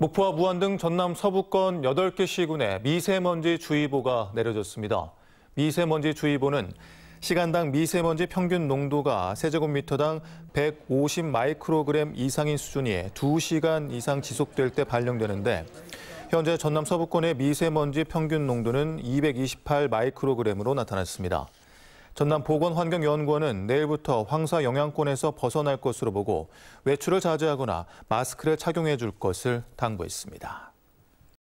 목포와 무안 등 전남 서부권 8개 시군에 미세먼지 주의보가 내려졌습니다. 미세먼지 주의보는 시간당 미세먼지 평균 농도가 세제곱미터당 150 마이크로그램 이상인 수준이 2시간 이상 지속될 때 발령되는데 현재 전남 서부권의 미세먼지 평균 농도는 228 마이크로그램으로 나타났습니다. 전남 보건환경연구원은 내일부터 황사 영향권에서 벗어날 것으로 보고 외출을 자제하거나 마스크를 착용해 줄 것을 당부했습니다.